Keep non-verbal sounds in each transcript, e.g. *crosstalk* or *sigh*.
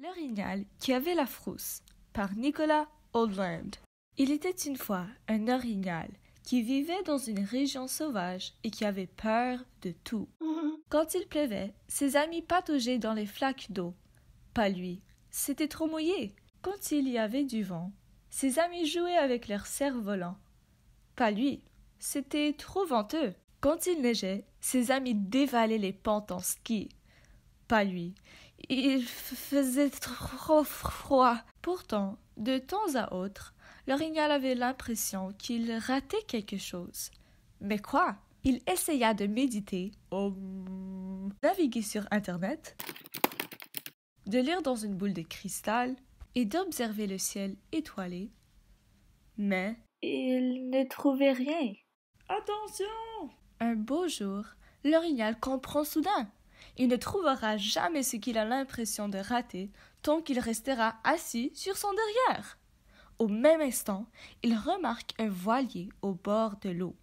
L'orignal qui avait la frousse par Nicolas Oldland. Il était une fois un orignal qui vivait dans une région sauvage et qui avait peur de tout. *laughs* Quand il pleuvait, ses amis pataugeaient dans les flaques d'eau. Pas lui, c'était trop mouillé. Quand il y avait du vent, ses amis jouaient avec leurs cerfs-volants. Pas lui, c'était trop venteux. Quand il neigeait, ses amis dévalaient les pentes en ski. Pas lui, il faisait trop froid. Pourtant, de temps à autre, L'orignal avait l'impression qu'il ratait quelque chose. Mais quoi Il essaya de méditer, oh, naviguer sur Internet, de lire dans une boule de cristal et d'observer le ciel étoilé. Mais il ne trouvait rien. Attention Un beau jour, l'orignal comprend soudain il ne trouvera jamais ce qu'il a l'impression de rater tant qu'il restera assis sur son derrière. Au même instant, il remarque un voilier au bord de l'eau.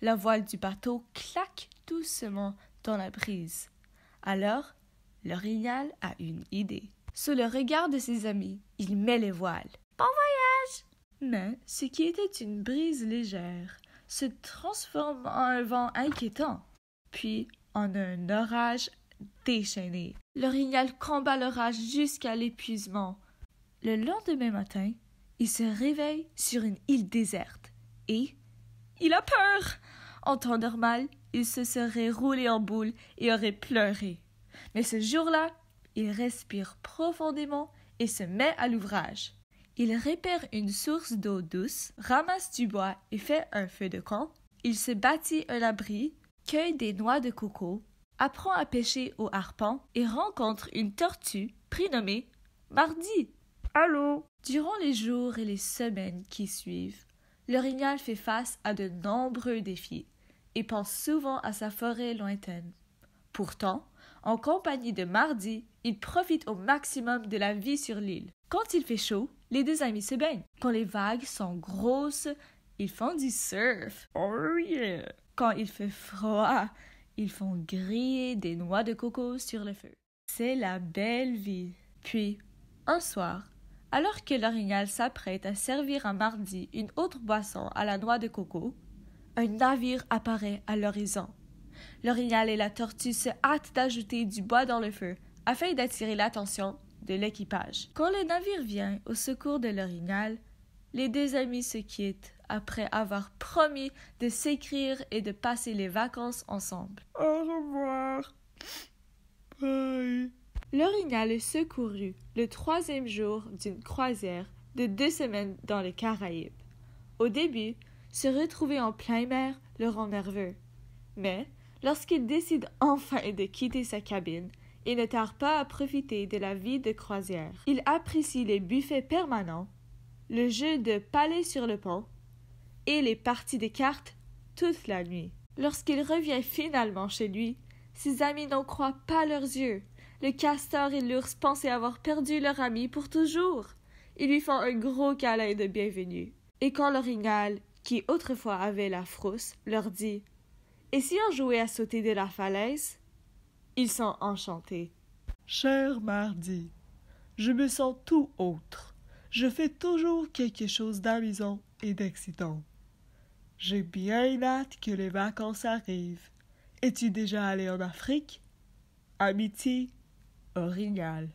La voile du bateau claque doucement dans la brise. Alors, le l'orignal a une idée. Sous le regard de ses amis, il met les voiles. Bon voyage! Mais ce qui était une brise légère se transforme en un vent inquiétant. Puis en un orage déchaîné. L'orignal combat l'orage jusqu'à l'épuisement. Le lendemain matin, il se réveille sur une île déserte et il a peur. En temps normal, il se serait roulé en boule et aurait pleuré. Mais ce jour-là, il respire profondément et se met à l'ouvrage. Il repère une source d'eau douce, ramasse du bois et fait un feu de camp. Il se bâtit un abri cueille des noix de coco, apprend à pêcher au harpon et rencontre une tortue prénommée Mardi. Allô Durant les jours et les semaines qui suivent, l'orignal fait face à de nombreux défis et pense souvent à sa forêt lointaine. Pourtant, en compagnie de Mardi, il profite au maximum de la vie sur l'île. Quand il fait chaud, les deux amis se baignent. Quand les vagues sont grosses, ils font du surf. Oh yeah quand il fait froid, ils font griller des noix de coco sur le feu. C'est la belle vie. Puis, un soir, alors que l'orignal s'apprête à servir un mardi une autre boisson à la noix de coco, un navire apparaît à l'horizon. L'orignal et la tortue se hâtent d'ajouter du bois dans le feu afin d'attirer l'attention de l'équipage. Quand le navire vient au secours de l'orignal, les deux amis se quittent après avoir promis de s'écrire et de passer les vacances ensemble. Au revoir. Bye. L'orignal est secouru le troisième jour d'une croisière de deux semaines dans les Caraïbes. Au début, se retrouver en plein mer le rend nerveux. Mais, lorsqu'il décide enfin de quitter sa cabine, il ne tarde pas à profiter de la vie de croisière. Il apprécie les buffets permanents, le jeu de palais sur le pont et les parties des cartes toute la nuit. Lorsqu'il revient finalement chez lui, ses amis n'en croient pas leurs yeux. Le castor et l'ours pensaient avoir perdu leur ami pour toujours. Ils lui font un gros câlin de bienvenue. Et quand ringal, qui autrefois avait la frousse, leur dit Et si on jouait à sauter de la falaise Ils sont enchantés. Cher Mardi, je me sens tout autre. Je fais toujours quelque chose d'amusant et d'excitant. J'ai bien hâte que les vacances arrivent. Es-tu déjà allé en Afrique? Amitié, original.